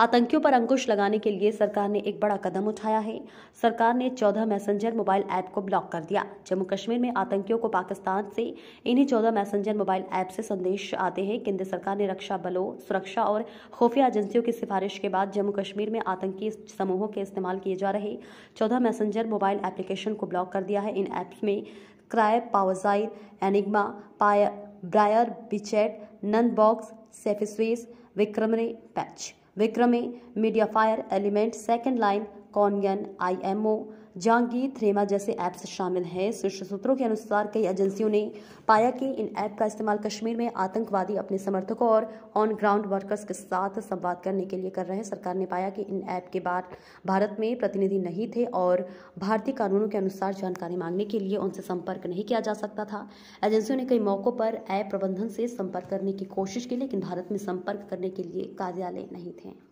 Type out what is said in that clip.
आतंकियों पर अंकुश लगाने के लिए सरकार ने एक बड़ा कदम उठाया है सरकार ने चौदह मैसेंजर मोबाइल ऐप को ब्लॉक कर दिया जम्मू कश्मीर में आतंकियों को पाकिस्तान से इन्हीं चौदह मैसेंजर मोबाइल ऐप से संदेश आते हैं केंद्र सरकार ने रक्षा बलों सुरक्षा और खुफिया एजेंसियों की सिफारिश के बाद जम्मू कश्मीर में आतंकी समूहों के इस्तेमाल किए जा रहे चौदह मैसेंजर मोबाइल एप्लीकेशन को ब्लॉक कर दिया है इन ऐप्स में क्राइब पावज़ाइर एनिग्मा पायर Briar BChat Nandbox Safeswiss Wickrme पैच Wickrme Mediafire Element Second Line कॉनगन आईएमओ जांगीर थ्रेमा जैसे ऐप्स शामिल हैं शीर्ष सूत्रों के अनुसार कई एजेंसियों ने पाया कि इन ऐप का इस्तेमाल कश्मीर में आतंकवादी अपने समर्थकों और ऑन ग्राउंड वर्कर्स के साथ संवाद करने के लिए कर रहे हैं सरकार ने पाया कि इन ऐप के बाद भारत में प्रतिनिधि नहीं थे और भारतीय कानूनों के अनुसार जानकारी मांगने के लिए उनसे संपर्क नहीं किया जा सकता था एजेंसियों ने कई मौक़ों पर ऐप प्रबंधन से संपर्क करने की कोशिश की लेकिन भारत में संपर्क करने के लिए कार्यालय नहीं थे